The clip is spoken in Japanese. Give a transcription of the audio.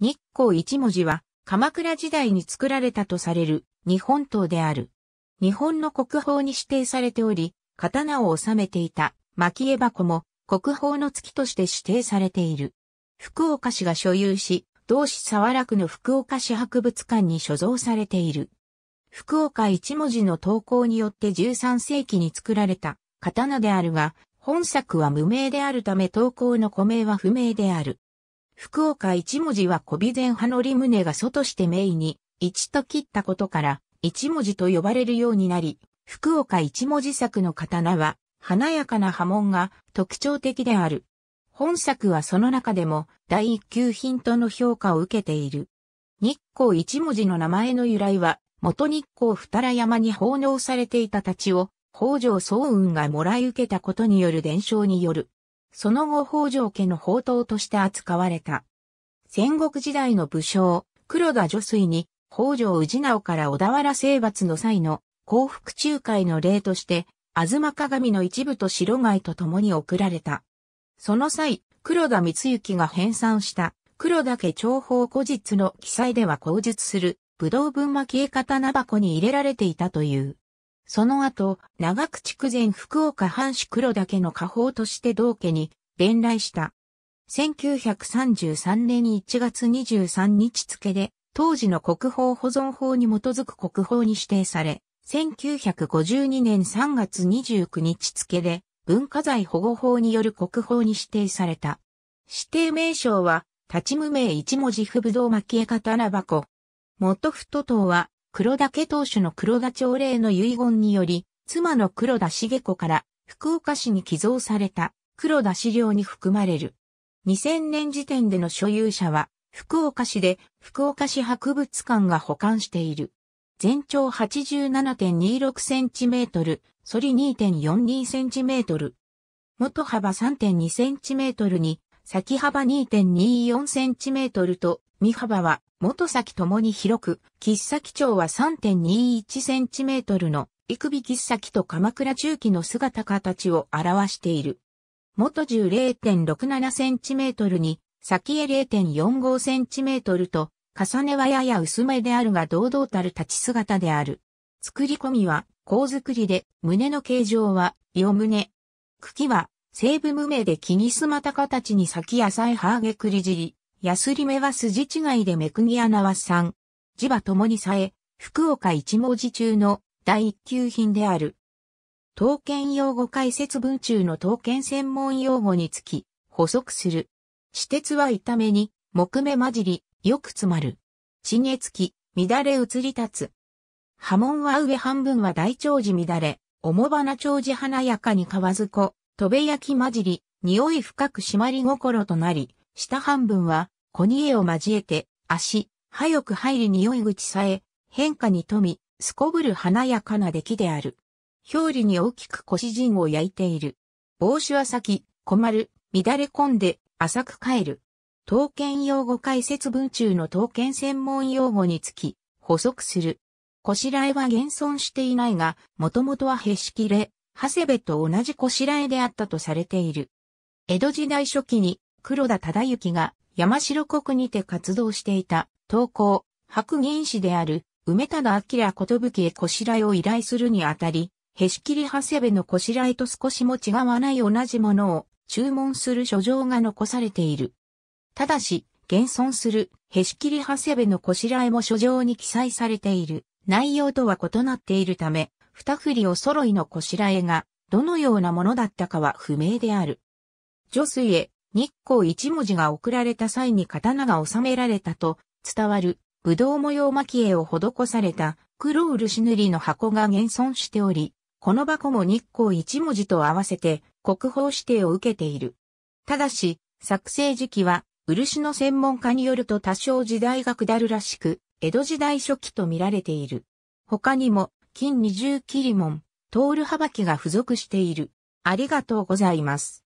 日光一文字は、鎌倉時代に作られたとされる日本刀である。日本の国宝に指定されており、刀を収めていた蒔絵箱も国宝の月として指定されている。福岡市が所有し、同市沢楽の福岡市博物館に所蔵されている。福岡一文字の投稿によって13世紀に作られた刀であるが、本作は無名であるため投稿の古名は不明である。福岡一文字は古備前派のリムネが祖として名に、一と切ったことから、一文字と呼ばれるようになり、福岡一文字作の刀は、華やかな波紋が特徴的である。本作はその中でも第一級品との評価を受けている。日光一文字の名前の由来は、元日光二良山に奉納されていた太刀を、北条早雲がもらい受けたことによる伝承によるその後北条家の宝刀として扱われた。戦国時代の武将、黒田助水に、北条氏直から小田原征伐の際の幸福仲介の例として、妻鏡の一部と白貝と共に送られた。その際、黒田光幸が編纂した黒田家長法古実の記載では口述する、武道文巻絵刀箱に入れられていたという。その後、長久筑前福岡藩主黒岳の家宝として道家に伝来した。1933年1月23日付で、当時の国宝保存法に基づく国宝に指定され、1952年3月29日付で、文化財保護法による国宝に指定された。指定名称は、立ち無名一文字不武道巻絵刀箱。元太刀は、黒田家当主の黒田朝礼の遺言により、妻の黒田茂子から福岡市に寄贈された黒田資料に含まれる。2000年時点での所有者は、福岡市で福岡市博物館が保管している。全長 87.26cm、反り 2.42cm。元幅 3.2cm に、先幅 2.24cm と身幅は元先ともに広く、切っ先長は 3.21cm の、幾尾切っ先と鎌倉中期の姿形を表している。元1 0.67cm に、先へ 0.45cm と、重ねはやや薄めであるが堂々たる立ち姿である。作り込みは、甲作りで、胸の形状は、む胸。茎は、西部無名で気にすまた形に先浅いハーゲクリジリ。ヤスリ目は筋違いでめくぎ穴は3。字ともにさえ、福岡一文字中の第一級品である。刀剣用語解説文中の刀剣専門用語につき、補足する。私鉄は痛めに、木目混じり、よく詰まる。地月き、乱れ移り立つ。波紋は上半分は大長寺乱れ、重花長寺華やかに河津子、飛べ焼き混じり、匂い深く締まり心となり、下半分は、小にえを交えて、足、早く入り匂い口さえ、変化に富み、すこぶる華やかな出来である。表裏に大きく腰陣を焼いている。帽子は先、困る、乱れ込んで、浅く帰る。刀剣用語解説文中の刀剣専門用語につき、補足する。腰しらえは現存していないが、もともとはへしきれ、長谷部と同じ腰しらえであったとされている。江戸時代初期に黒田忠之が山城国にて活動していた、投稿、白銀氏である、梅田明ことぶきへこしらえを依頼するにあたり、へしきり長谷部のこしらえと少しも違わない同じものを注文する書状が残されている。ただし、現存するへしきり長谷部のこしらえも書状に記載されている。内容とは異なっているため、二振りお揃いのこしらえがどのようなものだったかは不明である。女水へ日光一文字が送られた際に刀が収められたと伝わる武道模様蒔絵を施された黒漆塗りの箱が現存しており、この箱も日光一文字と合わせて国宝指定を受けている。ただし、作成時期は漆の専門家によると多少時代が下るらしく、江戸時代初期と見られている。他にも、金二重切り門、トール幅きが付属している。ありがとうございます。